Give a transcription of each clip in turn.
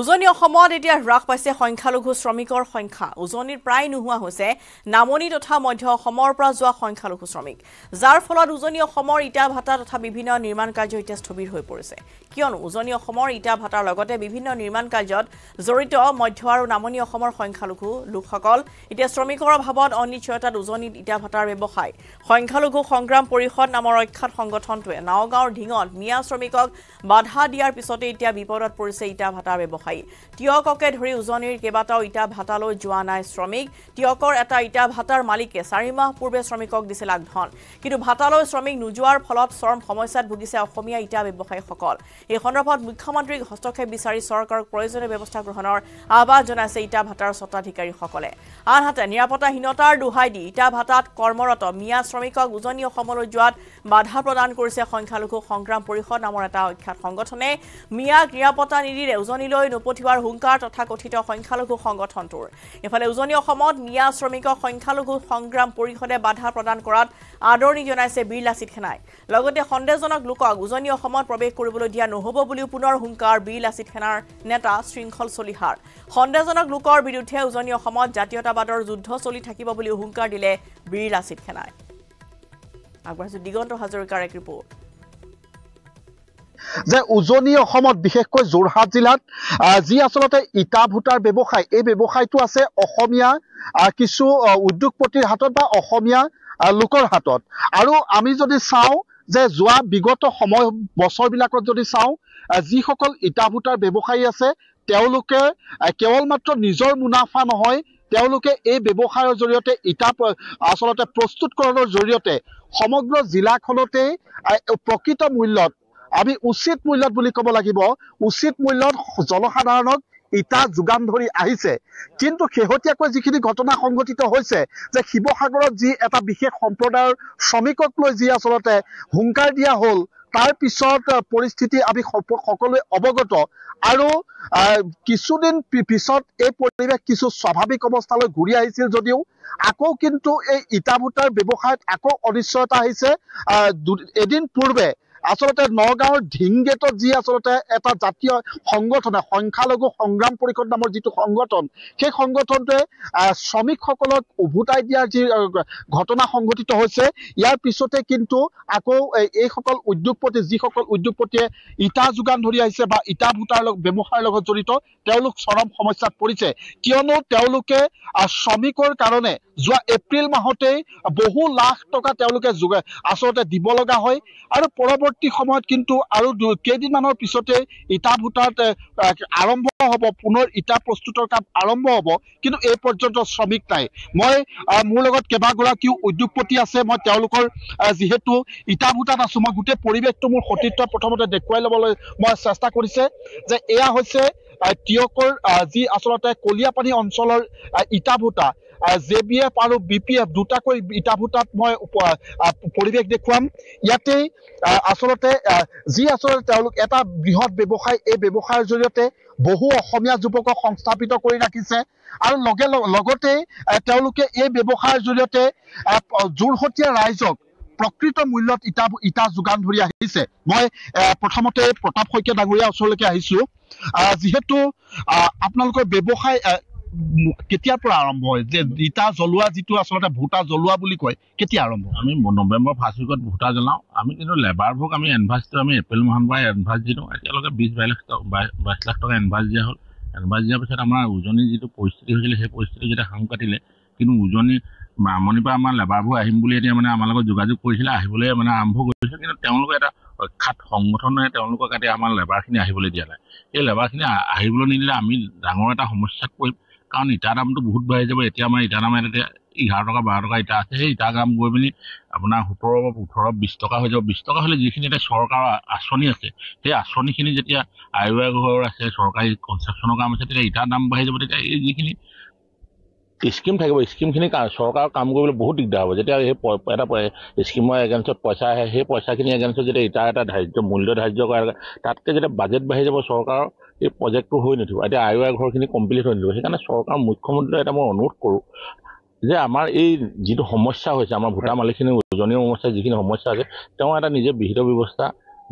উজনি অসমত এতিয়া হ্ৰাস পাইছে সংখ্যালঘু শ্ৰমিকৰ সংখ্যা উজনিৰ প্ৰায় নোহোৱা হৈছে নামনি তথা মধ্য অসমৰ পৰা যোৱা সংখ্যালঘু শ্ৰমিক যাৰ ফলত উজনি অসমৰ ইটা ভাটা তথা বিভিন্ন নিৰ্মাণ কাৰ্য এতিয়া স্থবিৰ হৈ পৰিছে কিয়নো উজনি অসমৰ ইটা ভাতাৰ লগতে বিভিন্ন নিৰ্মাণ কাৰ্যত জড়িত মধ্য আৰু নামনি অসমৰ সংখ্যালঘু লোকসকল এতিয়া শ্ৰমিকৰ অভাৱত অনিশ্চয়তাত উজনিত ইটা ভাটাৰ ব্যৱসায় সংখ্যালঘু সংগ্ৰাম পৰিষদ নামৰ অখ্যাত সংগঠনটোৱে নগাঁৱৰ ঢিঙত মিয়া শ্ৰমিকক বাধা দিয়াৰ পিছতে এতিয়া বিপদত পৰিছে ইটা ভাতাৰ ব্যৱসায় ব্যৱসায়ী টিয়ককে ধৰি উজনিৰ কেইবাটাও ইটা ভাতালৈ যোৱা নাই শ্ৰমিক তিয়কৰ এটা ইটা ভাতাৰ মালিকে চাৰি মাহ পূৰ্বে শ্ৰমিকক দিছিল ধন কিন্তু ভাতালৈ শ্ৰমিক নোযোৱাৰ ফলত শ্ৰম সমস্যাত ভুগিছে অসমীয়া ইটা ব্যৱসায়ীসকল এই সন্দৰ্ভত মুখ্যমন্ত্ৰীক হস্তক্ষেপ বিচাৰি চৰকাৰক প্ৰয়োজনীয় ব্যৱস্থা গ্ৰহণৰ আহ্বান জনাইছে ইটা ভাতাৰ স্বতাধিকাৰীসকলে আনহাতে নিৰাপত্তাহীনতাৰ দোহাই দি ইটা ভাতাত কৰ্মৰত মিয়া শ্ৰমিকক উজনি অসমলৈ যোৱাত বাধা প্ৰদান কৰিছে সংখ্যালঘু সংগ্ৰাম পৰিষদ নামৰ এটা অখ্যাত সংগঠনে মিয়াক নিৰাপত্তা নিদিৰে উজনিলৈ নপঠিওৱাৰ হুংকাৰ তথা কথিত সংখ্যালঘু সংগঠনটোৰ ইফালে উজনি অসমত নিয়া শ্ৰমিকক সংখ্যালঘু সংগ্ৰাম পৰিষদে বাধা প্ৰদান কৰাত আদৰণি জনাইছে লাচিত সেনাই লগতে সন্দেহজনক লোকক উজনি অসমত প্ৰৱেশ কৰিবলৈ দিয়া নহ'ব বুলিও পুনৰ হুংকাৰ লাচিত সেনাৰ নেতা শৃংখল চলিহাৰ সন্দেহজনক লোকৰ বিৰুদ্ধে উজনি অসমত জাতীয়তাবাদৰ যুদ্ধ চলি থাকিব বুলিও হুংকাৰ দিলে বীৰলাচিত সেনাই আগবাঢ়িছো দিগন্ত হাজৰিকাৰ এক ৰিপৰ্ট যে উজনি অসমত বিশেষকৈ যোৰহাট জিলাত যি আচলতে ইটা ভূটাৰ ব্যৱসায় এই ব্যৱসায়টো আছে অসমীয়া কিছু উদ্যোগপতিৰ হাতত বা অসমীয়া লোকৰ হাতত আৰু আমি যদি চাওঁ যে যোৱা বিগত সময় বছৰবিলাকত যদি চাওঁ যিসকল ইটা ভূটাৰ ব্যৱসায়ী আছে তেওঁলোকে কেৱল মাত্ৰ নিজৰ মুনাফা নহয় তেওঁলোকে এই ব্যৱসায়ৰ জৰিয়তে ইটা আচলতে প্ৰস্তুতকৰণৰ জৰিয়তে সমগ্ৰ জিলাখনতেই প্ৰকৃত মূল্যত আমি উচিত মূল্যত বুলি ক'ব লাগিব উচিত মূল্যত জনসাধাৰণক ইটা যোগান ধৰি আহিছে কিন্তু শেহতীয়াকৈ যিখিনি ঘটনা সংঘটিত হৈছে যে শিৱসাগৰত যি এটা বিশেষ সম্প্ৰদায়ৰ শ্ৰমিকক লৈ যি আচলতে হুংকাৰ দিয়া হ'ল তাৰ পিছত পৰিস্থিতি আমি সকলোৱে অৱগত আৰু আহ কিছুদিন পিছত এই পৰিৱেশ কিছু স্বাভাৱিক অৱস্থালৈ ঘূৰি আহিছিল যদিও আকৌ কিন্তু এই ইটা ব্যৱসায়ত আকৌ অনিশ্চয়তা আহিছে আহ এদিন পূৰ্বে আচলতে নগাঁৱৰ ঢিংগেটত যি আচলতে এটা জাতীয় সংগঠন সংখ্যালঘু সংগ্ৰাম পৰিষদ নামৰ যিটো সংগঠন সেই সংগঠনটোৱে শ্ৰমিকসকলক উভতাই দিয়াৰ যি ঘটনা সংঘটিত হৈছে ইয়াৰ পিছতে কিন্তু আকৌ এইসকল উদ্যোগপতি যিসকল উদ্যোগপতিয়ে ইটা যোগান ধৰি আহিছে বা ইটা ভূটাৰ লগত ব্যৱসায়ৰ লগত জড়িত তেওঁলোক চৰম সমস্যাত পৰিছে কিয়নো তেওঁলোকে শ্ৰমিকৰ কাৰণে যোৱা এপ্ৰিল মাহতেই বহু লাখ টকা তেওঁলোকে যোগে আচলতে দিব লগা হয় আৰু পৰৱৰ্তী পৰৱৰ্তী সময়ত কিন্তু আৰু কেইদিনমানৰ পিছতে ইটা ভূটাত আৰম্ভ হ'ব পুনৰ ইটা প্ৰস্তুতৰ কাম আৰম্ভ হ'ব কিন্তু এই পৰ্যন্ত শ্ৰমিক নাই মই মোৰ লগত কেইবাগৰাকীও উদ্যোগপতি আছে মই তেওঁলোকৰ যিহেতু ইটা ভূটাত আছো মই গোটেই পৰিৱেশটো মোৰ সতীৰ্থ প্ৰথমতে দেখুৱাই ল'বলৈ মই চেষ্টা কৰিছে যে এয়া হৈছে তিয়কৰ যি আচলতে কলিয়াপানী অঞ্চলৰ ইটা ভূটা জে বি এফ আৰু বি পি এফ দুটাকৈ ইটা ফুটাত মই পৰিৱেশ দেখুৱাম ইয়াতেই আচলতে যি আচলতে তেওঁলোক এটা বৃহৎ ব্যৱসায় এই ব্যৱসায়ৰ জৰিয়তে বহু অসমীয়া যুৱকক সংস্থাপিত কৰি ৰাখিছে আৰু লগে লগতেই তেওঁলোকে এই ব্যৱসায়ৰ জৰিয়তে যোৰহতীয়া ৰাইজক প্ৰকৃত মূল্যত ইটা ইটা যোগান ধৰি আহিছে মই প্ৰথমতে প্ৰতাপ শইকীয়া ডাঙৰীয়া ওচৰলৈকে আহিছো যিহেতু আপোনালোকৰ ব্যৱসায় কেতিয়াৰ পৰা আৰম্ভ হয় যে ইটা জ্বলোৱা যিটো আচলতে ভোটা জ্বলোৱা বুলি কয় কেতিয়া আৰম্ভ হয় আমি নৱেম্বৰ ফাৰ্ষ্ট উইকত ভূটা জ্বলাওঁ আমি কিন্তু লেবাৰ আমি আমি দিওঁ আমি এপ্ৰিল মাহৰ পৰা এডভাঞ্চ দিওঁ এতিয়ালৈকে বিছ বাইলাখ টকা বাইছ লাখ টকা এডভাঞ্চ দিয়া হ'ল এডভাঞ্চ দিয়াৰ পিছত আমাৰ উজনিৰ যিটো পৰিস্থিতি হৈছিলে সেই পৰিস্থিতি যেতিয়া সাং কাটিলে কিন্তু উজনি আমনিৰ পৰা আমাৰ লেবাৰবোৰ আহিম বুলি এতিয়া মানে আমাৰ লগত যোগাযোগ কৰিছিলে আহিবলৈ মানে আৰম্ভ কৰিছিল কিন্তু তেওঁলোকে এটা অখ্যাত সংগঠনে তেওঁলোকক এতিয়া আমাৰ লেবাৰখিনি আহিবলৈ দিয়া নাই সেই লেবাৰখিনি আহিবলৈ নিদিলে আমি ডাঙৰ এটা সমস্যাত পৰিম কাৰণ ইটাৰ দামটো বহুত বাঢ়ি যাব এতিয়া আমাৰ ইটাৰ দাম এতিয়া এঘাৰ টকা বাৰ টকা ইটা আছে সেই ইটাৰ দাম গৈ পিনি আপোনাৰ সোতৰ বা ওঠৰ বিছ টকা হৈ যাব বিছ টকা হ'লে যিখিনি এতিয়া চৰকাৰৰ আঁচনি আছে সেই আঁচনিখিনি যেতিয়া আয় ঘৰ আছে চৰকাৰী কনষ্ট্ৰাকশ্যনৰ কাম আছে তেতিয়া ইটাৰ দাম বাঢ়ি যাব তেতিয়া এই যিখিনি স্কিম থাকিব স্কিমখিনি চৰকাৰৰ কাম কৰিবলৈ বহুত দিগদাৰ হ'ব যেতিয়া সেই এটা স্কিমৰ এগেঞ্চত পইচা আহে সেই পইচাখিনি এগেঞ্চত যেতিয়া ইটাৰ এটা ধাৰ্য মূল্য ধাৰ্য কৰা তাতকৈ যেতিয়া বাজেট বাঢ়ি যাব চৰকাৰৰ এই প্ৰজেক্টটো হৈ নুঠিব এতিয়া আই ৱাই ঘৰখিনি কমপ্লিট হৈ নুঠিব সেইকাৰণে চৰকাৰ মুখ্যমন্ত্ৰীলৈ এটা মই অনুৰোধ কৰোঁ যে আমাৰ এই যিটো সমস্যা হৈছে আমাৰ ভোটাৰ মালিকখিনি উজনি সমস্যা যিখিনি সমস্যা আছে তেওঁ এটা নিজে বিহিত ব্যৱস্থা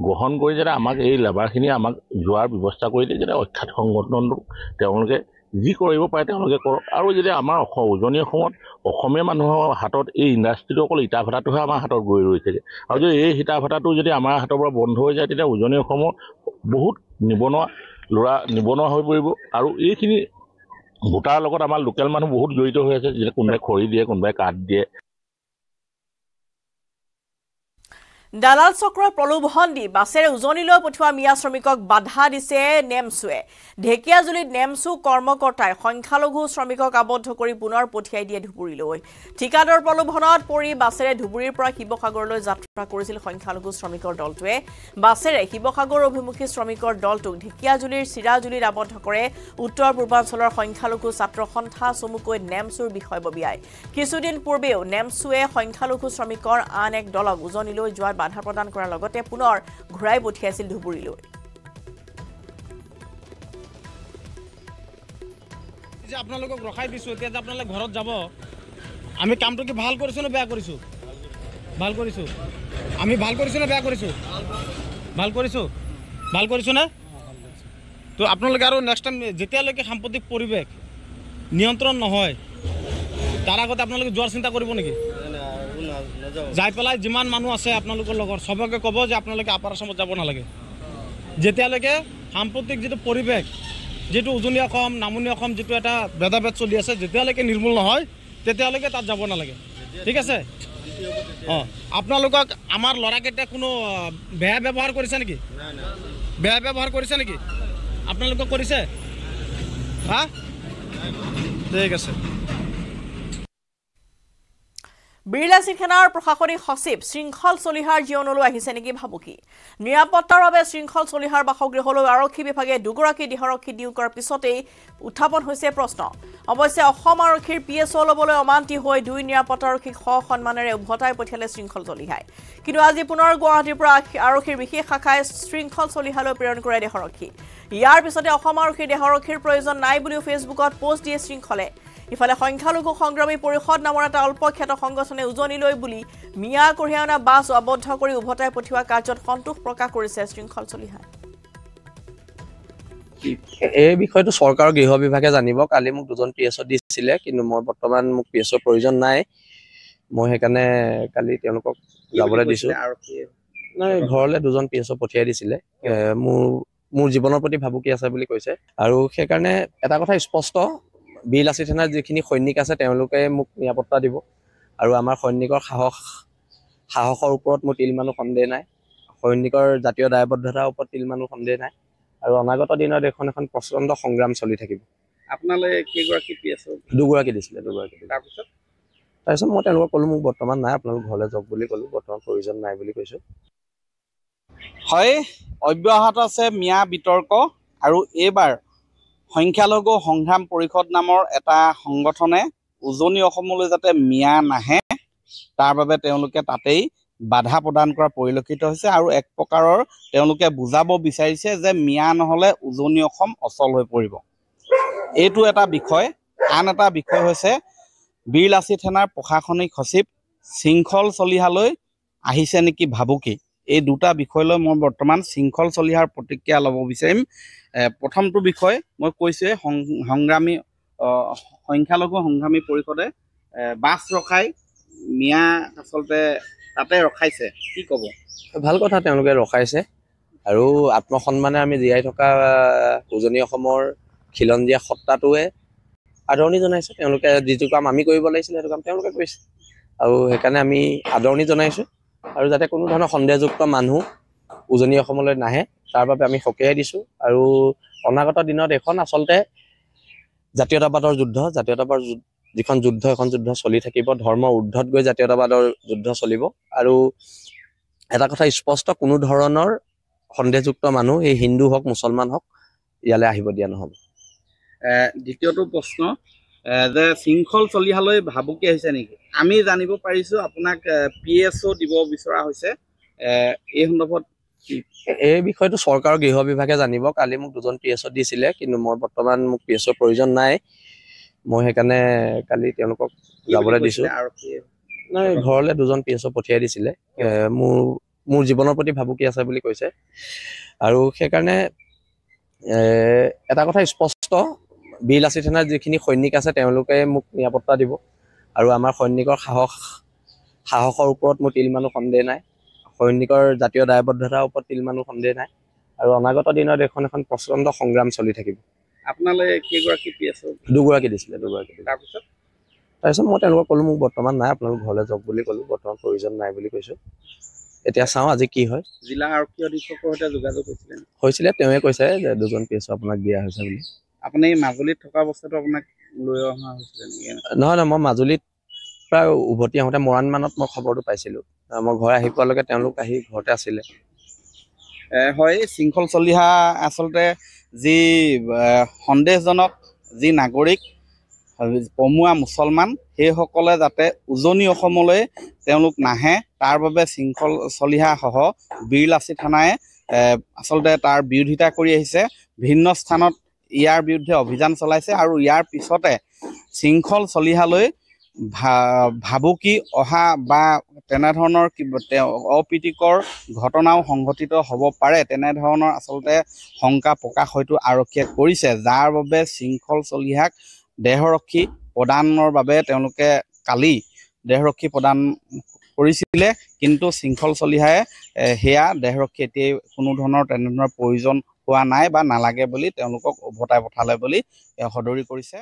গ্ৰহণ কৰি যাতে আমাক এই লেবাৰখিনি আমাক যোৱাৰ ব্যৱস্থা কৰি দিয়ে যাতে অখ্যাত সংগঠনটো তেওঁলোকে যি কৰিব পাৰে তেওঁলোকে কৰক আৰু যেতিয়া আমাৰ অসম উজনি অসমত অসমীয়া মানুহৰ হাতত এই ইণ্ডাষ্ট্ৰিটো অকল ইটা ভাটাটোহে আমাৰ হাতত গৈ ৰৈ থাকে আৰু যদি এই ইটা ভাটাটো যদি আমাৰ হাতৰ পৰা বন্ধ হৈ যায় তেতিয়া উজনি অসমৰ বহুত নিবনুৱা ল'ৰা নিবনুৱা হৈ পৰিব আৰু এইখিনি ভোটাৰৰ লগত আমাৰ লোকেল মানুহ বহুত জড়িত হৈ আছে যেনে কোনোবাই খৰি দিয়ে কোনোবাই কাঠ দিয়ে দালাল চক্ৰৰ প্ৰলোভন দি বাছেৰে উজনিলৈ পঠিওৱা মিয়া শ্ৰমিকক বাধা দিছে নেমচুৱে ঢেকীয়াজুলিত নেমচু কৰ্মকৰ্তাই সংখ্যালঘু শ্ৰমিকক আবদ্ধ কৰি পুনৰ পঠিয়াই দিয়ে ধুবুৰীলৈ ঠিকাদৰ প্ৰলোভনত পৰি বাছেৰে ধুবুৰীৰ পৰা শিৱসাগৰলৈ যাত্ৰা কৰিছিল সংখ্যালঘু শ্ৰমিকৰ দলটোৱে বাছেৰে শিৱসাগৰ অভিমুখী শ্ৰমিকৰ দলটোক ঢেকীয়াজুলিৰ চিৰাজুলিত আবদ্ধ কৰে উত্তৰ পূৰ্বাঞ্চলৰ সংখ্যালঘু ছাত্ৰ সন্থা চমুকৈ নেমচুৰ বিষয়ববীয়াই কিছুদিন পূৰ্বেও নেমচুৱে সংখ্যালঘু শ্ৰমিকৰ আন এক দলক উজনিলৈ যোৱাৰ বাধা প্ৰদান কৰাৰ লগতে পুনৰ ঘূৰাই পঠিয়াইছিল ধুবুৰীলৈ আপোনালোকক ৰখাই দিছোঁ এতিয়া যে আপোনালোকে ঘৰত যাব আমি কামটো কি ভাল কৰিছোঁ নে বেয়া কৰিছোঁ ভাল কৰিছোঁ আমি ভাল কৰিছোঁ নে বেয়া কৰিছোঁ ভাল কৰিছোঁ ভাল কৰিছোঁনে তো আপোনালোকে আৰু নেক্সট টাইম যেতিয়ালৈকে সাম্প্ৰতিক পৰিৱেশ নিয়ন্ত্ৰণ নহয় তাৰ আগতে আপোনালোকে যোৱাৰ চিন্তা কৰিব নেকি যাই পেলাই যিমান মানুহ আছে আপোনালোকৰ লগত চবকে ক'ব যে আপোনালোকে আপাৰ আচামত যাব নালাগে যেতিয়ালৈকে সাম্প্ৰতিক যিটো পৰিৱেশ যিটো উজনি অসম নামনি অসম যিটো এটা ভেদাভেদ চলি আছে যেতিয়ালৈকে নিৰ্মূল নহয় তেতিয়ালৈকে তাত যাব নালাগে ঠিক আছে অঁ আপোনালোকক আমাৰ ল'ৰাকেইটাই কোনো বেয়া ব্যৱহাৰ কৰিছে নেকি বেয়া ব্যৱহাৰ কৰিছে নেকি আপোনালোকক কৰিছে হা ঠিক আছে বিৰলা সিনহানাৰ প্ৰশাসনিক সচিব শৃংখল চলিহাৰ জীৱনলৈ আহিছে নেকি ভাবুকি নিৰাপত্তাৰ বাবে শৃংখল চলিহাৰ বাসগৃহলৈ আৰক্ষী বিভাগে দুগৰাকী দেহৰক্ষী নিয়োগ কৰাৰ পিছতেই উত্থাপন হৈছে প্ৰশ্ন অৱশ্যে অসম আৰক্ষীৰ পি এছ অ' ল'বলৈ অমান্তি হৈ দুই নিৰাপত্তাৰক্ষীক স সন্মানেৰে উভতাই পঠিয়ালে শৃংখল চলিহাই কিন্তু আজি পুনৰ গুৱাহাটীৰ পৰা আৰক্ষীৰ বিশেষ শাখাই শৃংখল চলিহালৈ প্ৰেৰণ কৰে দেহৰক্ষী ইয়াৰ পিছতে অসম আৰক্ষীৰ দেহৰক্ষীৰ প্ৰয়োজন নাই বুলিও ফেচবুকত পোষ্ট দিয়ে শৃংখলে ইফালে সংখ্যালঘু সংগ্ৰামী পৰিষদ নামৰ এটা অল্পক্ষেত সংগঠনে উজনি লৈ বুলি মিয়া কঢ়িয়াই অনা বাছ আবদ্ধ কৰি উভতাই পঠিওৱা কাৰ্যত সন্তোষ প্ৰকাশ কৰিছে শৃংখল চলিহা এই বিষয়টো চৰকাৰৰ গৃহ বিভাগে জানিব কালি মোক দুজন পি এছ অ' দিছিলে কিন্তু মই বৰ্তমান মোক পি এছ অ'ৰ প্ৰয়োজন নাই মই সেইকাৰণে কালি তেওঁলোকক যাবলৈ দিছোঁ নাই ঘৰলৈ দুজন পি এছ অ' পঠিয়াই দিছিলে মোৰ মোৰ জীৱনৰ প্ৰতি ভাবুকি আছে বুলি কৈছে আৰু সেইকাৰণে এটা কথা স্পষ্ট বিলাচি থানাৰ যিখিনি সৈনিক আছে তেওঁলোকে মোক নিৰাপত্তা দিব আৰু আমাৰ সৈনিকৰ সাহস সাহসৰ ওপৰত মোৰ তিলমানো সন্দেহ নাই সৈনিকৰ জাতীয় দায়বদ্ধতাৰ ওপৰত তিলমানো সন্দেহ নাই আৰু অনাগত দিনত এখন এখন প্ৰচণ্ড সংগ্ৰাম চলি থাকিব আপোনালোকে দুগৰাকী দিছিলে দুগৰাকী তাৰপিছত মই তেওঁলোকক ক'লো মোক বৰ্তমান নাই আপোনালোক ঘৰলৈ যাওক বুলি ক'লো বৰ্তমান প্ৰয়োজন নাই বুলি কৈছোঁ হয় অব্যাহত আছে মিয়া বিতৰ্ক আৰু এইবাৰ সংখ্যালঘু সংগ্ৰাম পৰিষদ নামৰ এটা সংগঠনে উজনি অসমলৈ যাতে মিয়া নাহে তাৰ বাবে তেওঁলোকে তাতেই বাধা প্ৰদান কৰা পৰিলক্ষিত হৈছে আৰু এক প্ৰকাৰৰ তেওঁলোকে বুজাব বিচাৰিছে যে মিয়া নহ'লে উজনি অসম অচল হৈ পৰিব এইটো এটা বিষয় আন এটা বিষয় হৈছে বীৰলাচি থানাৰ প্ৰশাসনিক সচিব শৃংখল চলিহালৈ আহিছে নেকি ভাবুকি এই দুটা বিষয় লৈ মই বৰ্তমান শৃংখল চলিহাৰ প্ৰতিক্ৰিয়া ল'ব বিচাৰিম প্ৰথমটো বিষয় মই কৈছোঁ সংগ্ৰামী সংখ্যালঘু সংগ্ৰামী পৰিষদে বাছ ৰখাই মিয়া আচলতে তাতে ৰখাইছে কি ক'ব ভাল কথা তেওঁলোকে ৰখাইছে আৰু আত্মসন্মানে আমি জীয়াই থকা উজনি অসমৰ খিলঞ্জীয়া সত্তাটোৱে আদৰণি জনাইছে তেওঁলোকে যিটো কাম আমি কৰিব লাগিছিলে সেইটো কাম তেওঁলোকে কৰিছে আৰু সেইকাৰণে আমি আদৰণি জনাইছোঁ আৰু যাতে কোনো ধৰণৰ সন্দেহযুক্ত মানুহ উজনি অসমলৈ নাহে তাৰ বাবে আমি সকীয়াই দিছোঁ আৰু অনাগত দিনত এখন আচলতে জাতীয়তাবাদৰ যুদ্ধ জাতীয়তাবাদৰ যিখন যুদ্ধ এখন যুদ্ধ চলি থাকিব ধৰ্ম উৰ্ধত গৈ জাতীয়তাবাদৰ যুদ্ধ চলিব আৰু এটা কথা স্পষ্ট কোনো ধৰণৰ সন্দেহযুক্ত মানুহ এই হিন্দু হওক মুছলমান হওক ইয়ালৈ আহিব দিয়া নহ'ব দ্বিতীয়টো প্ৰশ্ন যে শৃংখল চলিহালৈ ভাবুকি আহিছে নেকি আমি জানিব পাৰিছোঁ আপোনাক পি এছ অ' দিব বিচৰা হৈছে এই সন্দৰ্ভত এই বিষয়টো চৰকাৰৰ গৃহ বিভাগে জানিব কালি মোক দুজন পি এছ অ' দিছিলে কিন্তু মই বৰ্তমান মোক পি এছ অ প্ৰয়োজন নাই মই সেইকাৰণে কালি তেওঁলোকক যাবলৈ দিছোঁ নাই ঘৰলৈ দুজন পি এছ অ' পঠিয়াই দিছিলে মোৰ মোৰ জীৱনৰ প্ৰতি ভাবুকি আছে বুলি কৈছে আৰু সেইকাৰণে এটা কথা স্পষ্ট বীৰ লাচিত থানাৰ যিখিনি সৈনিক আছে তেওঁলোকে মোক নিৰাপত্তা দিব আৰু আমাৰ সৈনিকৰ সাহস সাহসৰ ওপৰত মোৰ তিল মানুহ সন্দেহ নাই সৈনিকৰ জাতীয় দায়বদ্ধতাৰ ওপৰত তিলমানো সন্দেহ নাই আৰু অনাগত দিনত এখন এখন প্ৰচণ্ড সংগ্ৰাম চলি থাকিব দুগৰাকী দিছিলে তাৰপিছত মই তেওঁলোকক ক'লো মোক বৰ্তমান নাই আপোনালোক ঘৰলৈ যাওক বুলি ক'লো বৰ্তমান প্ৰয়োজন নাই বুলি কৈছোঁ এতিয়া চাওঁ আজি কি হয় জিলা আৰক্ষী অধীক্ষকৰ সৈতে যোগাযোগ হৈছিলে হৈছিলে তেওঁ কৈছে যে দুজন পি এছ আপোনাক দিয়া হৈছে বুলি আপুনি মাজুলীত থকা অৱস্থাটো আপোনাক লৈ অহা হৈছিলে নহয় নহয় মই মাজুলীত প্ৰায় উভতি আহোঁতে মৰাণমানত মই খবৰটো পাইছিলোঁ মই ঘৰ আহি পোৱালৈকে তেওঁলোক আহি ঘৰতে আছিলে হয় শৃংখল চলিহা আচলতে যি সন্দেহজনক যি নাগৰিক পমুৱা মুছলমান সেইসকলে যাতে উজনি অসমলৈ তেওঁলোক নাহে তাৰ বাবে শৃংখল চলিহাসহ বীৰলাচি থানাই আচলতে তাৰ বিৰোধিতা কৰি আহিছে ভিন্ন স্থানত ইয়াৰ বিৰুদ্ধে অভিযান চলাইছে আৰু ইয়াৰ পিছতে শৃংখল চলিহালৈ ভাবুকি অহা বা তেনেধৰণৰ অপ্ৰীতিকৰ ঘটনাও সংঘটিত হ'ব পাৰে তেনেধৰণৰ আচলতে শংকা প্ৰকাশ হয়তো আৰক্ষীয়ে কৰিছে যাৰ বাবে শৃংখল চলিহাক দেহৰক্ষী প্ৰদানৰ বাবে তেওঁলোকে কালি দেহৰক্ষী প্ৰদান কৰিছিলে কিন্তু শৃংখল চলিহাই সেয়া দেহৰক্ষী এতিয়াই কোনো ধৰণৰ তেনেধৰণৰ প্ৰয়োজন হোৱা নাই বা নালাগে বুলি তেওঁলোকক উভতাই পঠালে বুলি সদৰি কৰিছে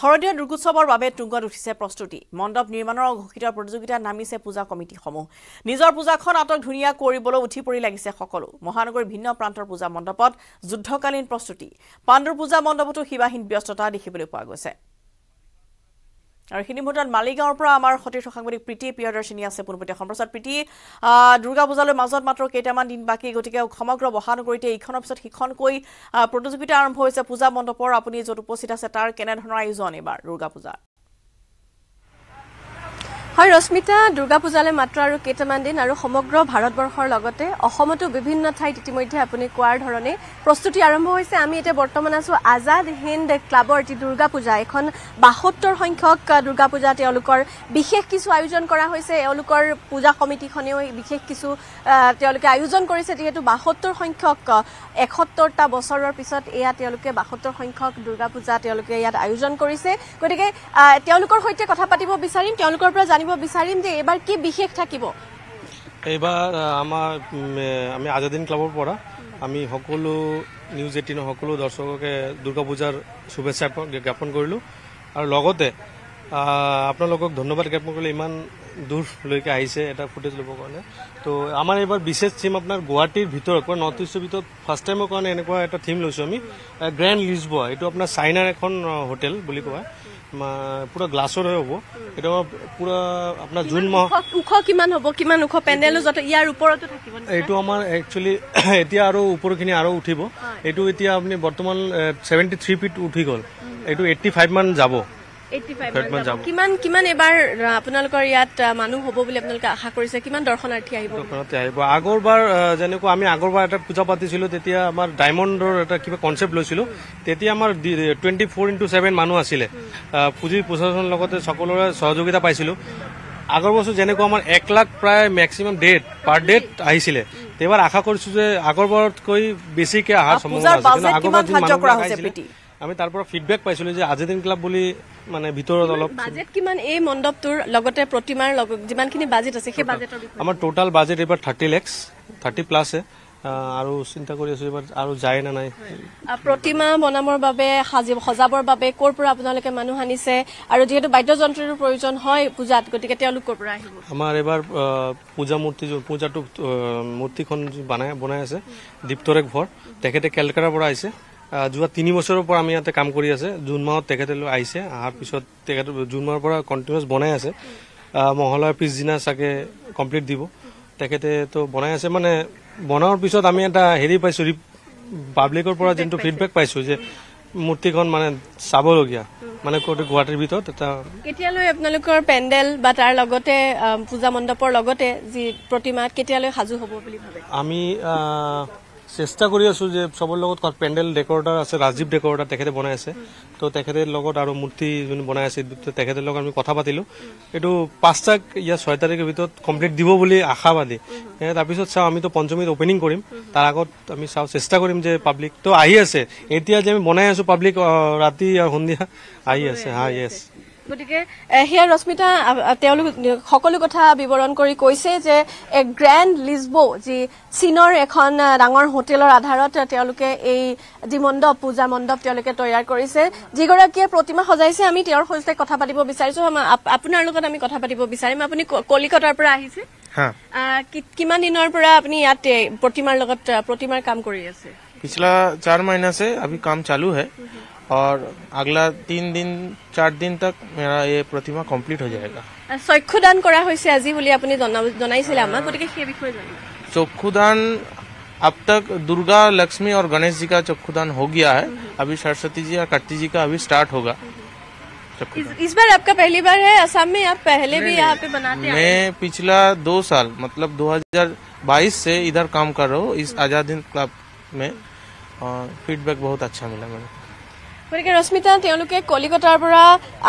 শাৰদীয় দুৰ্গোৎসৱৰ বাবে তুংগত উঠিছে প্ৰস্তুতি মণ্ডপ নিৰ্মাণৰ অঘোষিত প্ৰতিযোগিতাত নামিছে পূজা কমিটিসমূহ নিজৰ পূজাখন আটক ধুনীয়া কৰিবলৈ উঠি পৰি লাগিছে সকলো মহানগৰীৰ ভিন্ন প্ৰান্তৰ পূজা মণ্ডপত যুদ্ধকালীন প্ৰস্তুতি পাণ্ডুৰ পূজা মণ্ডপতো সীমাহীন ব্যস্ততা দেখিবলৈ পোৱা গৈছে আৰু সেই মুহূৰ্তত মালিগাঁৱৰ পৰা আমাৰ সতীৰ্থ সাংবাদিক প্ৰীতি প্ৰিয়দৰ্শিনী আছে পোনপটীয়া সম্প্ৰচাৰ প্ৰীতি দুৰ্গা পূজালৈ মাজত মাত্ৰ কেইটামান দিন বাকী গতিকে সমগ্ৰ মহানগৰীতে ইখনৰ পিছত সিখনকৈ প্ৰতিযোগিতা আৰম্ভ হৈছে পূজা মণ্ডপৰ আপুনি য'ত উপস্থিত আছে তাৰ কেনেধৰণৰ আয়োজন এইবাৰ দুৰ্গা পূজাৰ হয় ৰশ্মিতা দুৰ্গা পূজালৈ মাত্ৰ আৰু কেইটামান দিন আৰু সমগ্ৰ ভাৰতবৰ্ষৰ লগতে অসমতো বিভিন্ন ঠাইত ইতিমধ্যে আপুনি কোৱাৰ ধৰণে প্ৰস্তুতি আৰম্ভ হৈছে আমি এতিয়া বৰ্তমান আছো আজাদ হিন্দ ক্লাবৰ যি দুৰ্গা পূজা এখন বাসত্তৰ সংখ্যক দুৰ্গা পূজা তেওঁলোকৰ বিশেষ কিছু আয়োজন কৰা হৈছে এওঁলোকৰ পূজা কমিটিখনেও বিশেষ কিছু তেওঁলোকে আয়োজন কৰিছে যিহেতু বাসত্তৰ সংখ্যক এসত্তৰটা বছৰৰ পিছত এয়া তেওঁলোকে বাসত্তৰ সংখ্যক দুৰ্গা পূজা তেওঁলোকে ইয়াত আয়োজন কৰিছে গতিকে তেওঁলোকৰ সৈতে কথা পাতিব বিচাৰিম তেওঁলোকৰ পৰা জানিব জানিব বিচাৰিম যে এইবাৰ কি বিশেষ থাকিব এইবাৰ আমাৰ আমি আজাদিন ক্লাবৰ পৰা আমি সকলো নিউজ এইটিনৰ সকলো দৰ্শককে দুৰ্গা পূজাৰ শুভেচ্ছা জ্ঞাপন কৰিলোঁ আৰু লগতে আপোনালোকক ধন্যবাদ জ্ঞাপন কৰিলে ইমান দূৰলৈকে আহিছে এটা ফুটেজ ল'বৰ কাৰণে তো আমাৰ এইবাৰ বিশেষ থিম আপোনাৰ গুৱাহাটীৰ ভিতৰত বা নৰ্থ ইষ্টৰ ভিতৰত ফাৰ্ষ্ট টাইমৰ কাৰণে এনেকুৱা এটা থিম লৈছোঁ আমি গ্ৰেণ্ড লিজবোৱা এইটো আপোনাৰ চাইনাৰ এখন হোটেল বুলি কোৱা পুৰো গ্লাসৰ হয়ে হব এটা পুৰো আপোনাৰ জুন মাহ ওখ কিমান হব কিমান ওখ পেন্ডেল যত ইয়ার উপর এইটা আমার একচুয়ালি এটা আরো উপর খিনি আরো উঠিব এটু এতিয়া আপুনি বৰ্তমান সেভেন্টি থ্ৰি ফিট উঠি গল এইটা এইটটি ফাইভ মান যাব পুঁজি প্রশাসন সকলের সহযোগিতা পাইছিল আগের বছর যে আমার এক লাখ প্রায় ম্যাক্সিমাম ডেট পার ডেট আসছিল এবার আশা করছো যে আগের বারতক বেশিকে অহার সম্ভাবনা আমি তাৰ পৰা ফিডবেক পাইছিলোঁ যে আজিদিন ক্লাব বুলি মানে ভিতৰত অলপ বাজেট কিমান এই মণ্ডপটোৰ লগতে প্ৰতিমাৰ লগত যিমানখিনি বাজেট আছে সেই বাজেটৰ আমাৰ টোটেল বাজেট এইবাৰ থাৰ্টি লেক্স থাৰ্টি প্লাছ আৰু চিন্তা কৰি আছো এইবাৰ আৰু যায় নে নাই প্ৰতিমা বনাবৰ বাবে সজাবৰ বাবে ক'ৰ পৰা আপোনালোকে মানুহ আনিছে আৰু যিহেতু বাদ্যযন্ত্ৰীৰ প্ৰয়োজন হয় পূজাত গতিকে তেওঁলোকৰ পৰা আহিব আমাৰ এইবাৰ পূজা মূৰ্তি পূজাটো মূৰ্তিখন বনাই আছে দীপ্তৰে ঘৰ তেখেতে কেলকাতাৰ পৰা আহিছে যোৱা তিনি বছৰৰ পৰা আমি ইয়াতে কাম কৰি আছে জুন মাহত তেখেতে আহিছে অহাৰ পিছত তেখেত জুন মাহৰ পৰা কণ্টিনিউছ বনাই আছে মহলাৰ পিছদিনা চাগে কমপ্লিট দিব তেখেতেতো বনাই আছে মানে বনোৱাৰ পিছত আমি এটা হেৰি পাইছোঁ পাব্লিকৰ পৰা যোনটো ফিডবেক পাইছোঁ যে মূৰ্তিখন মানে চাবলগীয়া মানে গুৱাহাটীৰ ভিতৰত এটা কেতিয়ালৈ আপোনালোকৰ পেণ্ডেল বা তাৰ লগতে পূজা মণ্ডপৰ লগতে যি প্ৰতিমা কেতিয়ালৈ সাজু হ'ব বুলি ভাবে আমি চেষ্টা কৰি আছো যে চবৰ লগত পেণ্ডেল ডেক'ৰেটাৰ আছে ৰাজীৱ ডেক'ৰেটাৰ তেখেতে বনাই আছে তো তেখেতৰ লগত আৰু মূৰ্তি যোন বনাই আছে তেখেতৰ লগত আমি কথা পাতিলোঁ এইটো পাঁচ তাৰিখ ইয়াৰ ছয় তাৰিখৰ ভিতৰত কমপ্লিট দিব বুলি আশাবাদী তাৰপিছত চাওঁ আমিতো পঞ্চমীত অপেনিং কৰিম তাৰ আগত আমি চাওঁ চেষ্টা কৰিম যে পাব্লিক তো আহি আছে এতিয়া যে আমি বনাই আছোঁ পাব্লিক ৰাতি আৰু সন্ধিয়া আহি আছে হা য়েছ গতিকে সেয়া ৰশ্মিতা তেওঁলোক সকলো কথা বিৱৰণ কৰি কৈছে যে গ্ৰেণ্ড লিজবো যি চীনৰ এখন ডাঙৰ হোটেলৰ আধাৰত তেওঁলোকে এই যি মণ্ডপ পূজা মণ্ডপ তেওঁলোকে তৈয়াৰ কৰিছে যিগৰাকীয়ে প্ৰতিমা সজাইছে আমি তেওঁৰ সৈতে কথা পাতিব বিচাৰিছো আপোনাৰ লগত আমি কথা পাতিব বিচাৰিম আপুনি কলিকতাৰ পৰা আহিছে কিমান দিনৰ পৰা আপুনি ইয়াত প্ৰতিমাৰ লগত প্ৰতিমাৰ কাম কৰি আছে পিছলা চাৰ মাহিনা আছে আমি কাম চালু হে और अगला तीन दिन चार दिन तक मेरा ये प्रतिमा कम्प्लीट हो जाएगा चक्षुदान चक्षुदान अब तक दुर्गा लक्ष्मी और गणेश जी का चक्षुदान हो गया है अभी सरस्वती जी और कार्तिक जी का अभी स्टार्ट होगा इस, इस बार आपका पहली बार है असम में आप पहले भी यहाँ पे बनाते हैं मैं पिछला दो साल मतलब 2022 से इधर काम कर रहा हूँ इस आजाद हिंद क्लब में और फीडबैक बहुत अच्छा मिला मेरे को গতিকে ৰশ্মিতা তেওঁলোকে কলিকতাৰ পৰা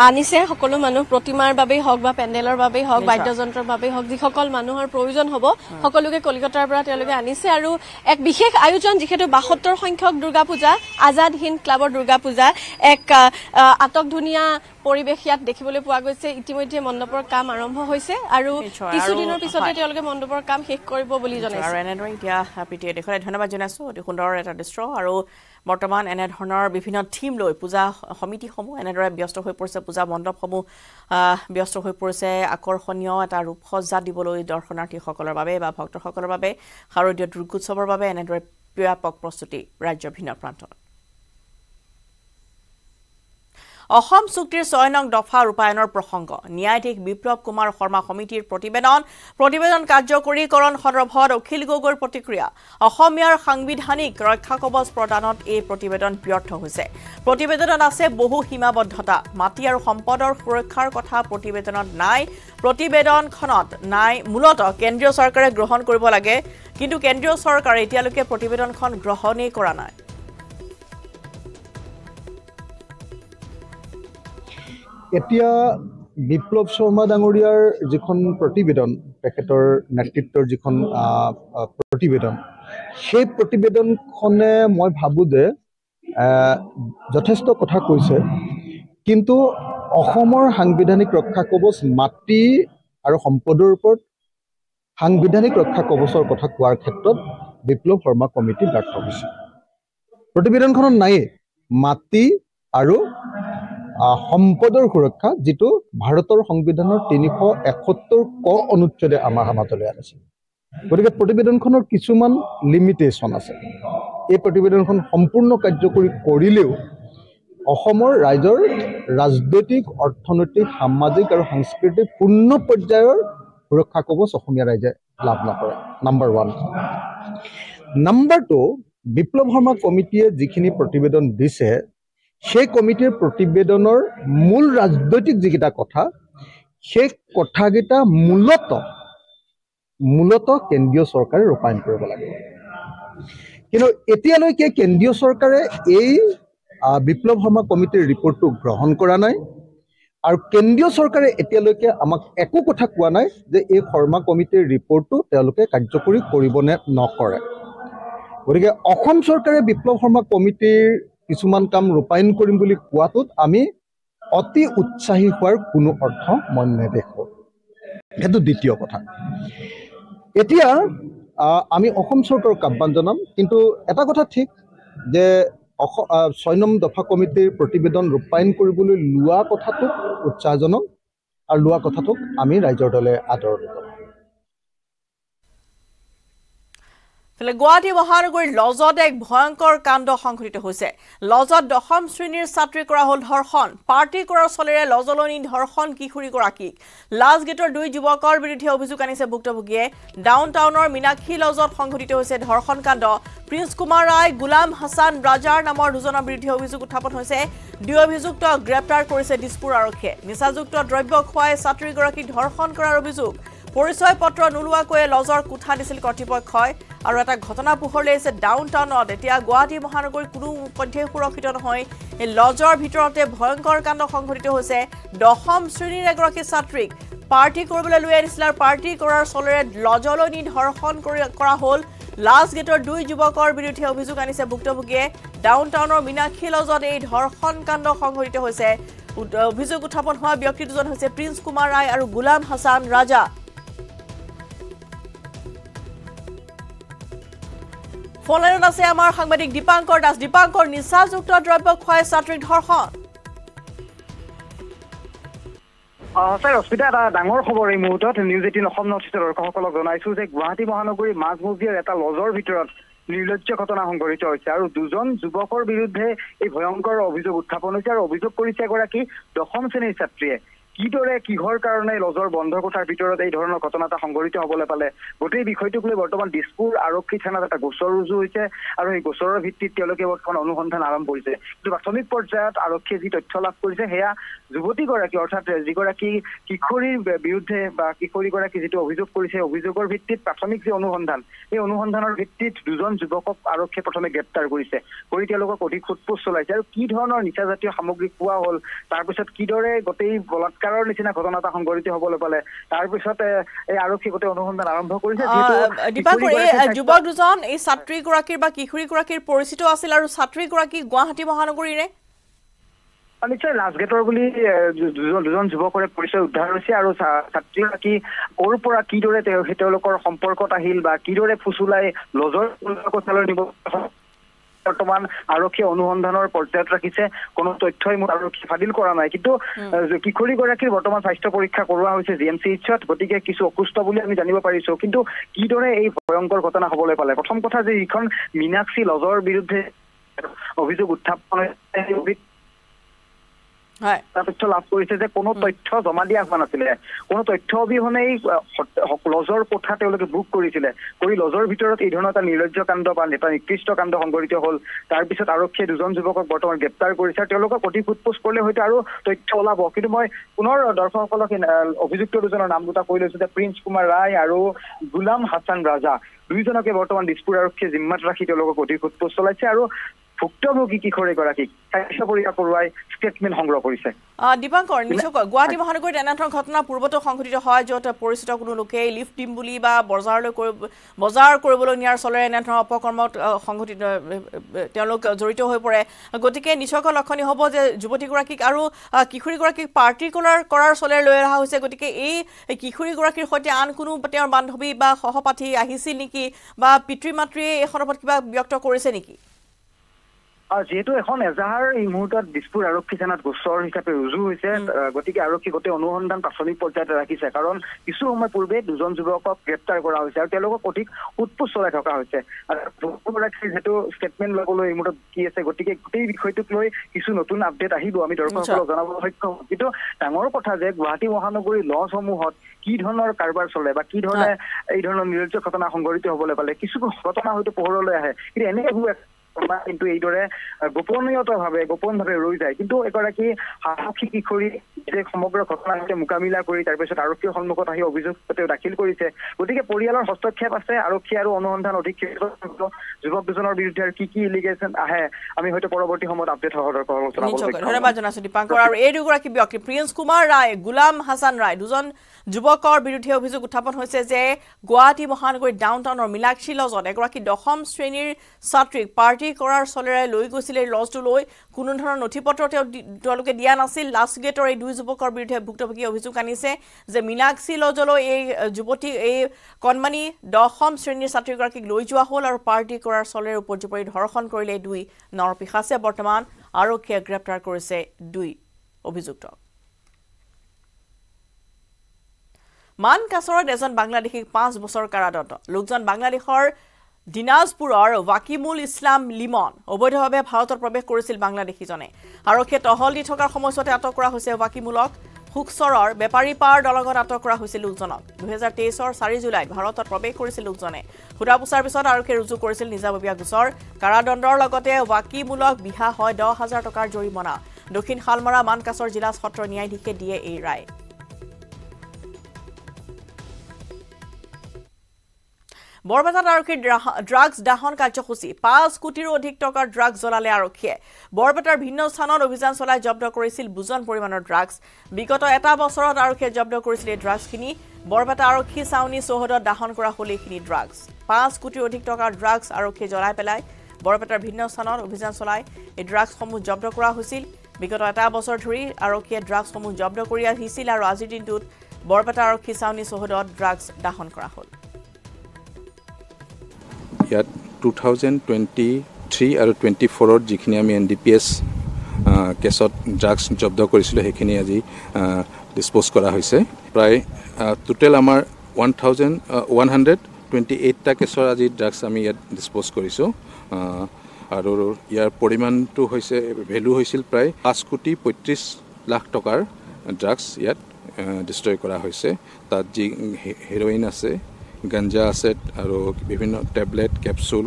আনিছে সকলো মানুহ প্ৰতিমাৰ বাবেই হওক বা পেণ্ডেলৰ বাবেই হওক বাদ্যযন্ত্ৰৰ বাবেই হওক যিসকল মানুহৰ প্ৰয়োজন হ'ব সকলোকে কলিকতাৰ পৰা তেওঁলোকে আনিছে আৰু এক বিশেষ আয়োজন যিহেতু বাসত্তৰ সংখ্যক দুৰ্গা পূজা আজাদ হিন্দ ক্লাবৰ দুৰ্গা পূজা এক আটকধুনীয়া পৰিৱেশ ইয়াত দেখিবলৈ পোৱা গৈছে ইতিমধ্যে মণ্ডপৰ কাম আৰম্ভ হৈছে আৰু কিছুদিনৰ পিছতে তেওঁলোকে মণ্ডপৰ কাম শেষ কৰিব বুলি জনাইছে আৰু এনেদৰে এতিয়া পি টি ধন্যবাদ জনাইছোঁ অতি সুন্দৰ এটা দৃশ্য আৰু বৰ্তমান এনেধৰণৰ বিভিন্ন থিম লৈ পূজা সমিতিসমূহ এনেদৰে ব্যস্ত হৈ পৰিছে পূজা মণ্ডপসমূহ ব্যস্ত হৈ পৰিছে আকৰ্ষণীয় এটা ৰূপসজ্জা দিবলৈ দৰ্শনাৰ্থীসকলৰ বাবে বা ভক্তসকলৰ বাবে শাৰদীয় দুৰ্গোৎসৱৰ বাবে এনেদৰে ব্যাপক প্ৰস্তুতি ৰাজ্যৰ ভিন্ন প্ৰান্তত অসম চুক্তিৰ ছয় নং দফা ৰূপায়ণৰ প্ৰসংগ ন্যায়াধীশ বিপ্লৱ কুমাৰ শৰ্মা সমিতিৰ প্ৰতিবেদন প্ৰতিবেদন কাৰ্যকৰীকৰণ সন্দৰ্ভত অখিল গগৈৰ প্ৰতিক্ৰিয়া অসমীয়াৰ সাংবিধানিক ৰক্ষা কবচ প্ৰদানত এই প্ৰতিবেদন ব্যৰ্থ হৈছে প্ৰতিবেদনত আছে বহু সীমাবদ্ধতা মাটি আৰু সম্পদৰ সুৰক্ষাৰ কথা প্ৰতিবেদনত নাই প্ৰতিবেদনখনত নাই মূলত কেন্দ্ৰীয় চৰকাৰে গ্ৰহণ কৰিব লাগে কিন্তু কেন্দ্ৰীয় চৰকাৰে এতিয়ালৈকে প্ৰতিবেদনখন গ্ৰহণেই কৰা নাই এতিয়া বিপ্লৱ শৰ্মা ডাঙৰীয়াৰ যিখন প্ৰতিবেদন তেখেতৰ নেতৃত্বৰ যিখন প্ৰতিবেদন সেই প্ৰতিবেদনখনে মই ভাবোঁ যে যথেষ্ট কথা কৈছে কিন্তু অসমৰ সাংবিধানিক ৰক্ষা কবচ মাটি আৰু সম্পদৰ ওপৰত সাংবিধানিক ৰক্ষা কবচৰ কথা কোৱাৰ ক্ষেত্ৰত বিপ্লৱ শৰ্মা কমিটি ব্যৰ্থ হৈছে প্ৰতিবেদনখনত নায়েই মাটি আৰু সম্পদৰ সুৰক্ষা যিটো ভাৰতৰ সংবিধানৰ তিনিশ এসত্তৰ ক অনুচ্ছেদে আমাৰ সমাজলৈ আনিছিল গতিকে প্ৰতিবেদনখনৰ কিছুমান লিমিটেশ্যন আছে এই প্ৰতিবেদনখন সম্পূৰ্ণ কাৰ্যকৰী কৰিলেও অসমৰ ৰাইজৰ ৰাজনৈতিক অৰ্থনৈতিক সামাজিক আৰু সাংস্কৃতিক পূৰ্ণ পৰ্যায়ৰ সুৰক্ষা কবচ অসমীয়া ৰাইজে লাভ নকৰে number one number two Biplab Sarma কমিটিয়ে যিখিনি প্ৰতিবেদন দিছে সেই কমিটিৰ প্ৰতিবেদনৰ মূল ৰাজনৈতিক যিকেইটা কথা সেই কথাকেইটা মূলত মূলত কেন্দ্ৰীয় চৰকাৰে ৰূপায়ণ কৰিব লাগে কিন্তু এতিয়ালৈকে কেন্দ্ৰীয় চৰকাৰে এই বিপ্লৱ শৰ্মা কমিটিৰ ৰিপৰ্টটো গ্ৰহণ কৰা নাই আৰু কেন্দ্ৰীয় চৰকাৰে এতিয়ালৈকে আমাক একো কথা কোৱা নাই যে এই শৰ্মা কমিটিৰ ৰিপৰ্টটো তেওঁলোকে কাৰ্যকৰী কৰিবনে নকৰে গতিকে অসম চৰকাৰে বিপ্লৱ শৰ্মা কমিটিৰ কিছুমান কাম ৰূপায়ণ কৰিম বুলি কোৱাটোত আমি অতি উৎসাহী হোৱাৰ কোনো অৰ্থ মই নেদেখো সেইটো দ্বিতীয় কথা এতিয়া আমি অসম চৰকাৰক আহ্বান জনাম কিন্তু এটা কথা ঠিক যে ছয় নম দফা কমিটিৰ প্ৰতিবেদন ৰূপায়ণ কৰিবলৈ লোৱা কথাটোক উৎসাহজনক আৰু লোৱা কথাটোক আমি ৰাইজৰ দলে আদৰ লগাম ফালে গুৱাহাটী মহানগৰীৰ লজত এক ভয়ংকৰ কাণ্ড সংঘটিত হৈছে লজত দশম শ্ৰেণীৰ ছাত্ৰী কৰা হ'ল ধৰ্ষণ পাৰ্টি কৰাৰ চলেৰে লজলৈ নি ধৰ্ষণ কিশোৰীগৰাকীক লাজ গেটৰ দুই যুৱকৰ বিৰুদ্ধে অভিযোগ আনিছে ভুক্তভোগীয়ে ডাউন টাউনৰ মীনাক্ষী লজত সংঘটিত হৈছে ধৰ্ষণ কাণ্ড প্ৰিন্স কুমাৰ ৰায় গোলাম হাছান ৰাজাৰ নামৰ দুজনৰ বিৰুদ্ধে অভিযোগ উত্থাপন হৈছে দুই অভিযুক্তক গ্ৰেপ্তাৰ কৰিছে দিছপুৰ আৰক্ষীয়ে নিচাযুক্ত দ্ৰব্য খুৱাই ছাত্ৰীগৰাকীক ধৰ্ষণ কৰাৰ অভিযোগ পৰিচয় পত্ৰ নোলাকয়ে লজৰ কোঠা দিছিল কৰ্তৃপক্ষই আৰু এটা ঘটনা পোহৰ লাইছে ডাউনটাউনত এতিয়া গুৱাহাটী মহানগৰী কোনো মধ্যে সুৰক্ষিত নহয় এই লজৰ ভিতৰতে ভয়ঙ্কৰ কাণ্ড সংঘটিত হৈছে দশম শ্ৰেণীৰ এগৰাকী ছাত্ৰীক পাৰ্টি কৰিবলৈ লৈ আনিছিলে আৰু পাৰ্টি কৰাৰ চলেৰে লজলৈ নি ধৰ্ষণ কৰি কৰা হল লাজ গেটৰ দুই যুৱকৰ বিৰুদ্ধে অভিযোগ আনিছে ভুক্তভোগীয়ে ডাউনটাউনেৰ মীনাক্ষী লজত এই ধৰ্ষণ কাণ্ড সংঘটিত হৈছে অভিযোগ উত্থাপন হোৱা ব্যক্তি দুজন হৈছে প্ৰিন্স কুমাৰ ৰায় আৰু গোলাম হাছান ৰাজা ফলাইনত আছে আমাৰ সাংবাদিক দীপাংকৰ দাস দীপাংকৰ নিচাযুক্ত দ্ৰব্য খুৱাই ছাত্ৰীক ধৰ্ষণ সঁচাই ৰশ্মিতা এটা ডাঙৰ খবৰ এই মুহূৰ্তত নিউজ এইটিন অসম নথিত দৰ্শকসকলক জনাইছো যে গুৱাহাটী মহানগৰীৰ মাজমজিয়াৰ এটা লজৰ ভিতৰত নিৰ্লজ্জ ঘটনা সংঘটিত হৈছে আৰু দুজন যুৱকৰ বিৰুদ্ধে এই ভয়ংকৰ অভিযোগ উত্থাপন হৈছে আৰু অভিযোগ কৰিছে এগৰাকী দশম শ্ৰেণীৰ ছাত্ৰীয়ে কিদৰে কিহৰ কাৰণে লজৰ বন্ধ কোঠাৰ ভিতৰত এই ধৰণৰ ঘটনা এটা সংঘটিত হবলৈ পালে গোটেই বিষয়টোক লৈ বৰ্তমান দিছপুৰ আৰক্ষী থানাত এটা গোচৰ ৰুজু হৈছে আৰু সেই গোচৰৰ ভিত্তিত তেওঁলোকে বৰ্তমান অনুসন্ধান আৰম্ভ কৰিছে কিন্তু প্ৰাথমিক পৰ্যায়ত আৰক্ষীয়ে যি তথ্য লাভ কৰিছে সেয়া যুৱতীগৰাকী অৰ্থাৎ যিগৰাকী কিশোৰীৰ বিৰুদ্ধে বা কিশোৰীগৰাকী যিটো অভিযোগ কৰিছে সেই অভিযোগৰ ভিত্তিত প্ৰাথমিক যি অনুসন্ধান সেই অনুসন্ধানৰ ভিত্তিত দুজন যুৱকক আৰক্ষীয়ে প্ৰথমে গ্ৰেপ্তাৰ কৰিছে কৰি তেওঁলোকক অধিক সোধ সোধপোছ চলাইছে আৰু কি ধৰণৰ নিচাজাতীয় সামগ্ৰী পোৱা হ'ল তাৰপিছত কিদৰে গোটেই বলাৎকাৰ চমৎকাৰৰ নিচিনা ঘটনা এটা সংঘটিত হবলৈ পালে তাৰপিছতে এই আৰক্ষী গোটেই অনুসন্ধান আৰম্ভ কৰিছে যুৱক দুজন এই ছাত্ৰীগৰাকীৰ বা কিশোৰীগৰাকীৰ পৰিচিত আছিল আৰু ছাত্ৰীগৰাকী গুৱাহাটী মহানগৰীৰে নিশ্চয় লাজগেটৰ বুলি দুজন যুৱকৰে পৰিচয় উদ্ধাৰ হৈছে আৰু ছাত্ৰীগৰাকী ক'ৰ পৰা কিদৰে তেওঁ তেওঁলোকৰ সম্পৰ্কত আহিল বা কিদৰে ফুচুলাই লজৰ কোঠালৈ নিব বৰ্তমান আৰক্ষীয়ে অনুসন্ধানৰ পৰ্যায়ত ৰাখিছে কোনো তথ্যই মোৰ আৰক্ষী ফাদিল কৰা নাই কিন্তু কিশোৰীগৰাকীৰ বৰ্তমান স্বাস্থ্য পৰীক্ষা কৰোৱা হৈছে জি এম চি এইচত গতিকে কিছু অসুস্থ বুলি আমি জানিব পাৰিছো কিন্তু কিদৰে এই ভয়ংকৰ ঘটনা হবলৈ পালে প্ৰথম কথা যে যিখন মীনাক্ষী লজৰ বিৰুদ্ধে অভিযোগ উত্থাপন হৈছে তাৰপিছত লাভ কৰিছে যে কোনো তথ্য জমা দিয়া হোৱা নাছিলে কোনো তথ্য অবিহনেই লজৰ কোঠা তেওঁলোকে বুক কৰিছিলে কৰি লজৰ ভিতৰত এই ধৰণৰ এটা নিৰ্লজ্য কাণ্ড বা এটা নিকৃষ্ট কাণ্ড সংঘটিত হ'ল তাৰপিছত আৰক্ষীয়ে দুজন যুৱকক বৰ্তমান গ্ৰেপ্তাৰ কৰিছে আৰু তেওঁলোকক অতি সোধপোছ কৰিলে হয়তো আৰু তথ্য ওলাব কিন্তু মই পুনৰ দৰ্শকসকলক অভিযুক্ত দুজনৰ নাম দুটা কৈ লৈছো যে প্ৰিন্স কুমাৰ ৰায় আৰু গুলাম হাছান ৰাজা দুয়োজনকে বৰ্তমান দিছপুৰ আৰক্ষীয়ে জিম্মাত ৰাখি তেওঁলোকক অতি সোধপোছ চলাইছে আৰু ভুক্তভোগী কিশোৰীগৰাকীক স্বাস্থ্য পৰীক্ষা কৰোৱাই ষ্টেটমেণ্ট সংগ্ৰহ কৰিছে দীপাংকৰ নিশ্চয়কৈ গুৱাহাটী মহানগৰীত এনেধৰণৰ ঘটনা পূৰ্বতে সংঘটিত হয় য'ত পৰিচিত কোনো লোকে লিফ্ট দিম বুলি বা বজাৰলৈ বজাৰ কৰিবলৈ নিয়াৰ চলেৰে এনেধৰণৰ অপকৰ্মত সংঘটিত তেওঁলোক জড়িত হৈ পৰে গতিকে নিশ্চয়কৈ লক্ষণীয় হ'ব যে যুৱতীগৰাকীক আৰু কিশোৰীগৰাকীক পাৰ্টিকুলাৰ কৰাৰ চলেৰে লৈ অহা হৈছে গতিকে এই কিশোৰীগৰাকীৰ সৈতে আন কোনো তেওঁৰ বান্ধৱী বা সহপাঠী আহিছিল নেকি বা পিতৃ মাতৃয়ে এই সন্দৰ্ভত কিবা ব্যক্ত কৰিছে নেকি যিহেতু এখন এজাহাৰ এই মুহূৰ্তত দিছপুৰ আৰক্ষী থানাত গোচৰ হিচাপে ৰুজু হৈছে গতিকে আৰক্ষী গোটেই অনুসন্ধান প্ৰাথমিক পৰ্যায়ত ৰাখিছে কাৰণ কিছু সময় পূৰ্বে দুজন যুৱকক গ্ৰেপ্তাৰ কৰা হৈছে আৰু তেওঁলোকক অধিক উৎপোচ চলাই থকা হৈছে যিহেতু ষ্টেটমেণ্ট ল'বলৈ এই মুহূৰ্তত কি আছে গতিকে গোটেই বিষয়টোক লৈ কিছু নতুন আপডেট আহিব আমি দৰ্শকসকলক জনাবলৈ সক্ষম কিন্তু ডাঙৰ কথা যে গুৱাহাটী মহানগৰীৰ লজসমূহত কি ধৰণৰ কাৰবাৰ চলে বা কি ধৰণে এই ধৰণৰ নিৰ্য ঘটনা সংঘটিত হ'বলৈ পালে কিছু ঘটনা হয়তো পোহৰলৈ আহে কিন্তু এনেকৈ বা কিন্তু এইদৰে গোপনীয়তাভাৱে গোপনভাৱে ৰৈ যায় কিন্তু এগৰাকী সাহসী কিশোৰী যে সমগ্ৰ ঘটনাটোতে মোকামিলা কৰি তাৰপিছত আৰক্ষীৰ সন্মুখত আহি অভিযোগ তেওঁ দাখিল কৰিছে গতিকে পৰিয়ালৰ হস্তক্ষেপ আছে আৰক্ষী আৰু অনুসন্ধান অধীক্ষক যুৱক দুজনৰ বিৰুদ্ধে আৰু কি কি ইলিগেশ্যন আহে আমি হয়তো পৰৱৰ্তী সময়ত আপডেট হোৱা ধন্যবাদ জনাইছো দীপাংকৰ আৰু এই দুগৰাকী ব্যক্তি প্ৰিন্স কুমাৰ ৰায় গোলাম হাছান ৰায় দুজন যুৱকৰ বিৰুদ্ধে অভিযোগ উত্থাপন হৈছে যে গুৱাহাটী মহানগৰী ডাউন টাউনৰ মিলাক্ষী লজত এগৰাকী দশম শ্ৰেণীৰ ছাত্ৰীক পাৰ্টি ভৰ্তি কৰাৰ চলেৰে লৈ গৈছিল এই লজটোলৈ কোনো ধৰণৰ নথি পত্ৰ তেওঁলোকে দিয়া নাছিল লাষ্ট গেটৰ এই দুই যুৱকৰ বিৰুদ্ধে ভুক্তভোগী অভিযোগ আনিছে যে মীনাক্ষী লজলৈ এই যুৱতী এই কণমানি দশম শ্ৰেণীৰ ছাত্ৰীগৰাকীক লৈ যোৱা হ'ল আৰু পাৰ্টি কৰাৰ চলেৰে উপজুপৰি ধৰ্ষণ কৰিলে দুই নৰ পিশাচে বৰ্তমান আৰক্ষীয়ে গ্ৰেপ্তাৰ কৰিছে দুই অভিযুক্তক মান কাছৰত এজন বাংলাদেশীক পাঁচ বছৰ কাৰাদণ্ড লোকজন বাংলাদেশৰ দিনাজপুৰৰ ৱাকিমুল ইছলাম লিমন অবৈধভাৱে ভাৰতত প্ৰৱেশ কৰিছিল বাংলাদেশীজনে আৰক্ষীয়ে টহল দি থকাৰ সময়ছোৱাতে আটক কৰা হৈছে ৱাকিমুলক সুকচৰৰ বেপাৰীপাৰ দলঙত আটক কৰা হৈছিল লোকজনক দুহেজাৰ তেইছৰ চাৰি জুলাইত ভাৰতত প্ৰৱেশ কৰিছিল লোকজনে সোধা পোছাৰ পিছত আৰক্ষীয়ে ৰুজু কৰিছিল নিজাববীয়া গোচৰ কাৰাদণ্ডৰ লগতে ৱাকিমুলক বিহা হয় দহ হাজাৰ টকাৰ জৰিমনা দক্ষিণ শালমৰা মানকাছৰ জিলা সত্ৰ ন্যায়াধীশে দিয়ে এই ৰায় বৰপেটাত আৰক্ষীৰ ড্ৰাগছ দাহন কাৰ্যসূচী পাঁচ কোটিৰো অধিক টকাৰ ড্ৰাগছ জ্বলালে আৰক্ষীয়ে বৰপেটাৰ ভিন্ন স্থানত অভিযান চলাই জব্দ কৰিছিল বুজন পৰিমাণৰ ড্ৰাগছ বিগত এটা বছৰত আৰক্ষীয়ে জব্দ কৰিছিল এই ড্ৰাগছখিনি বৰপেটা আৰক্ষী চাউনী চৌহদত দাহন কৰা হ'ল এইখিনি ড্ৰাগছ পাঁচ কোটিৰ অধিক টকাৰ ড্ৰাগছ আৰক্ষীয়ে জ্বলাই পেলাই বৰপেটাৰ ভিন্ন স্থানত অভিযান চলাই এই ড্ৰাগছসমূহ জব্দ কৰা হৈছিল বিগত এটা বছৰ ধৰি আৰক্ষীয়ে ড্ৰাগছসমূহ জব্দ কৰি আহিছিল আৰু আজিৰ দিনটোত বৰপেটা আৰক্ষী চাউনী চৌহদত ড্ৰাগছ দাহন কৰা হ'ল ইয়াত টু থাউজেণ্ড টুৱেণ্টি থ্ৰী আৰু টুৱেণ্টি ফ'ৰত যিখিনি আমি এন ডি পি এছ কেছত ড্ৰাগছ জব্দ কৰিছিলোঁ সেইখিনি আজি ডিছপ'জ কৰা হৈছে প্ৰায় টোটেল আমাৰ one thousand one hundred twenty এইটটা কেছৰ আজি ড্ৰাগছ আমি ইয়াত ডিছপ'জ কৰিছোঁ আৰু ইয়াৰ পৰিমাণটো হৈছে ভেলু হৈছিল প্ৰায় পাঁচ কোটি পঁয়ত্ৰিছ লাখ টকাৰ ড্ৰাগছ ইয়াত ডিষ্ট্ৰয় কৰা হৈছে তাত যি হিৰইন আছে গাঞ্জা আছে আৰু বিভিন্ন টেবলেট কেপচুল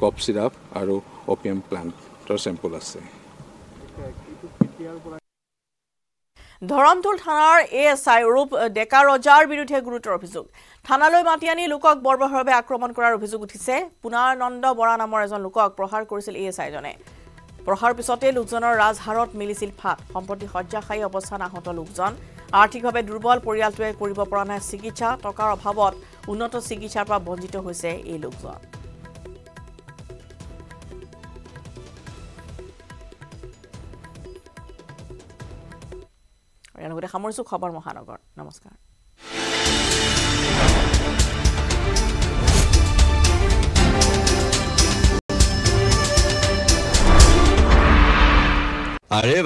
কফ চিৰাপ আৰু অপিয়াম প্লাণ্টৰ চেম্পল আছে ধৰমটোল থানাৰ এ এছ আই ৰূপ ডেকা ৰজাৰ বিৰুদ্ধে গুৰুতৰ অভিযোগ থানালৈ মাতি আনি লোকক বৰ্বৰভাৱে আক্ৰমণ কৰাৰ অভিযোগ উঠিছে পুনানন্দ বৰা নামৰ এজন লোকক প্ৰহাৰ কৰিছিল এ এছ আইজনে প্ৰহাৰ পিছতে লোকজনৰ ৰাজহাৰত মিলিছিল ফাট সম্প্ৰতি শয্যাশায়ী অৱস্থান আহত লোকজন আৰ্থিকভাৱে দুৰ্বল পৰিয়ালটোৱে কৰিব পৰা নাই চিকিৎসা টকাৰ অভাৱত উন্নত চিকিৎসাৰ পৰা বঞ্চিত হৈছে এই লোকজন লগতে সামৰিছো খবৰ মহানগৰ নমস্কাৰ আৰে